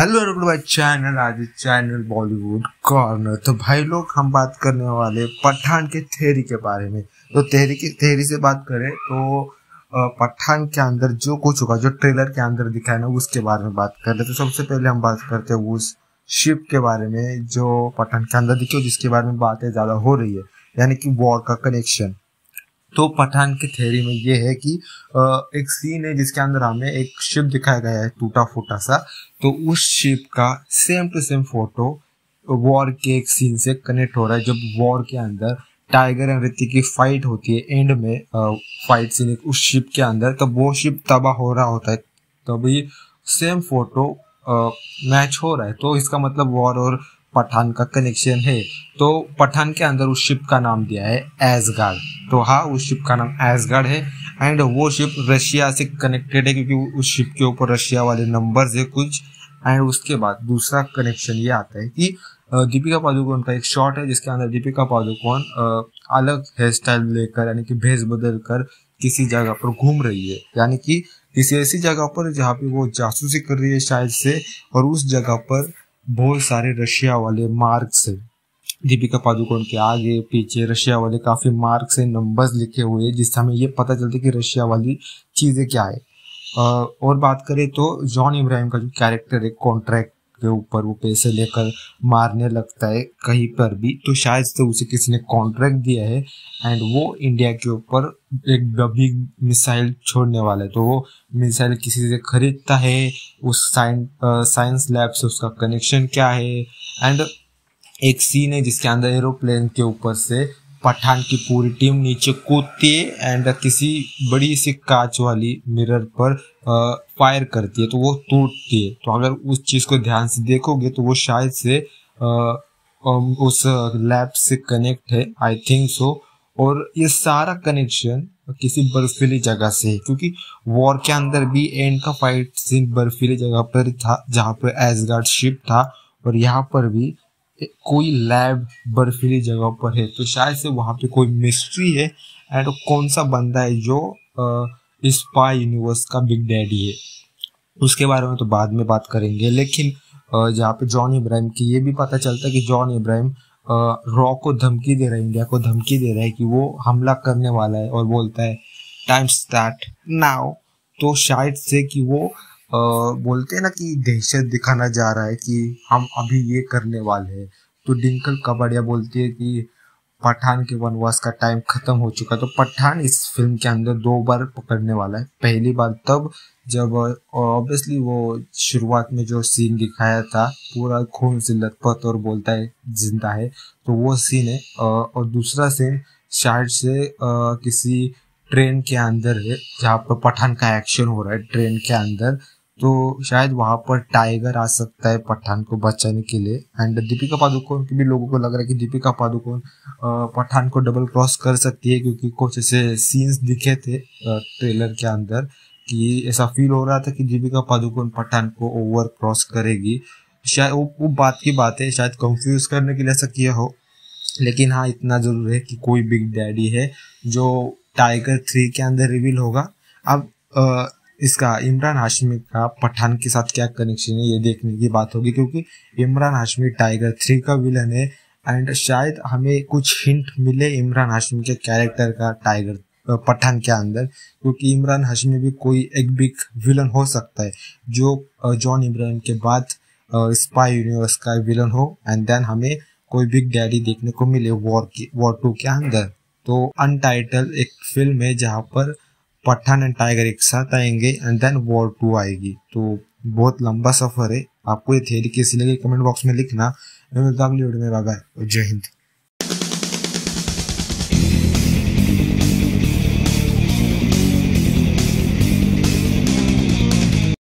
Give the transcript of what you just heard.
hello भाई channel आज channel Bollywood corner तो भाई लोग हम बात करने वाले पठान के थेरी के बारे में तो थेरी की थेरी से बात करें तो पठान के अंदर जो कुछ होगा जो ट्रेलर के अंदर दिखाया ना उसके बारे में बात कर ले तो सबसे पहले हम बात करते हैं उस शिप के बारे में जो पठान के अंदर दिखे जिसके बारे में बातें ज़्यादा हो रही है यानी कि वॉर का कनेक्शन तो पठान की थ्योरी में ये है कि एक सीन है जिसके अंदर हमें एक शिप दिखाया गया है टूटा फूटा सा तो उस शिप का same to same photo war के एक सीन से कनेक्ट हो रहा है जब वॉर के अंदर टाइगर एंड ऋतिक की फाइट होती है एंड में फाइट सीन उस शिप के अंदर तब वो शिप तबाह हो रहा होता है तभी सेम फोटो मैच हो रहा है तो इसका मतलब वॉर और पठान का कनेक्शन है तो पठान के अंदर उस शिप का नाम दिया है एसगार्ड तो हाँ उस शिप का नाम एजगार्ड है एंड वो शिप रशिया से कनेक्टेड है क्योंकि उस शिप के ऊपर रशिया वाले नंबर है कुछ एंड उसके बाद दूसरा कनेक्शन ये आता है कि दीपिका पादुकोण का एक शॉट है जिसके अंदर दीपिका पादुकोण अलग हेयर स्टाइल लेकर यानी कि भेज बदल कर किसी जगह पर घूम रही है यानी कि किसी ऐसी जगह पर जहाँ पे वो जासूसी कर रही है शायद से और उस जगह पर बहुत सारे रशिया वाले मार्क्स है दीपिका पादुकोण के आगे पीछे रशिया वाले काफ़ी मार्क्स है नंबर्स लिखे हुए हैं जिससे हमें ये पता चलता है कि रशिया वाली चीज़ें क्या है और बात करें तो जॉन इब्राहिम का जो कैरेक्टर है कॉन्ट्रैक्ट के ऊपर वो पैसे लेकर मारने लगता है कहीं पर भी तो शायद से उसे किसी ने कॉन्ट्रैक्ट दिया है एंड वो इंडिया के ऊपर एक डबिंग मिसाइल छोड़ने वाला है तो वो मिसाइल किसी से खरीदता है उस साइंस साइंस लैब से उसका कनेक्शन क्या है एंड एक सीन है जिसके अंदर एरोप्लेन के ऊपर से पठान की पूरी टीम नीचे कूदती है एंड किसी बड़ी सी कांच वाली मिरर पर फायर करती है तो वो टूटती है तो अगर उस चीज़ को ध्यान से देखोगे तो वो शायद से उस लैब से कनेक्ट है आई थिंक सो और ये सारा कनेक्शन किसी बर्फीली जगह से है क्योंकि वॉर के अंदर भी एंड का फाइट सीन बर्फीली जगह पर था जहाँ पर एजगार्ड शिप था और यहाँ पर भी कोई लैब बर्फीली जगह पर है तो शायद से वहाँ पे कोई मिस्ट्री है एंड तो कौन सा बंदा है जो इस पा यूनिवर्स का बिग डैडी है उसके बारे में तो बाद में बात करेंगे लेकिन जहाँ पे जॉन इब्राहिम की ये भी पता चलता है कि जॉन इब्राहिम रॉ को धमकी दे रहा है इंडिया को धमकी दे रहा है कि वो हमला करने वाला है और बोलता है टाइम स्टार्ट नाउ तो शायद से कि वो बोलते हैं ना कि दहशत दिखाना जा रहा है कि हम अभी ये करने वाले हैं तो डिंकल कबाड़िया बोलती है कि पठान के वनवास का टाइम खत्म हो चुका है तो पठान इस फिल्म के अंदर दो बार पकड़ने वाला है पहली बार तब जब ऑब्वियसली वो शुरुआत में जो सीन दिखाया था पूरा खून से लथपथ और बोलता है जिंदा है तो वो सीन है और दूसरा सीन शायद से किसी ट्रेन के अंदर है जहाँ पर पठान का एक्शन हो रहा है ट्रेन के अंदर तो शायद वहां पर टाइगर आ सकता है पठान को बचाने के लिए एंड दीपिका पादुकोण के भी लोगों को लग रहा है कि दीपिका पादुकोण पठान को डबल क्रॉस कर सकती है क्योंकि कुछ ऐसे सीन्स दिखे थे ट्रेलर के अंदर कि ऐसा फील हो रहा था कि दीपिका पादुकोण पठान को ओवर क्रॉस करेगी शायद वो, वो बात की बात है शायद कंफ्यूज करने के लिए ऐसा किया हो लेकिन हाँ इतना जरूर है कि कोई बिग डैडी है जो टाइगर थ्री के अंदर रिवील होगा अब इसका इमरान हाशमी का पठान के साथ क्या कनेक्शन है ये देखने की बात होगी क्योंकि इमरान हाशमी टाइगर थ्री का विलन है एंड शायद हमें कुछ हिंट मिले इमरान हाशमी के कैरेक्टर का टाइगर पठान के अंदर क्योंकि इमरान हाशमी भी कोई एक बिग विलन हो सकता है जो जॉन इमरान के बाद स्पाई यूनिवर्स का विलन हो एंड देन हमें कोई बिग डैडी देखने को मिले वॉर की वॉर टू के अंदर तो अनटाइटल एक फिल्म है जहाँ पर पठान एंड टाइगर एक साथ आएंगे एंड देन वॉर टू आएगी तो बहुत लंबा सफर है आपको ये थियरी कैसी कमेंट बॉक्स में लिखना मैं मिलता अगली वीडियो में बाय जय हिंद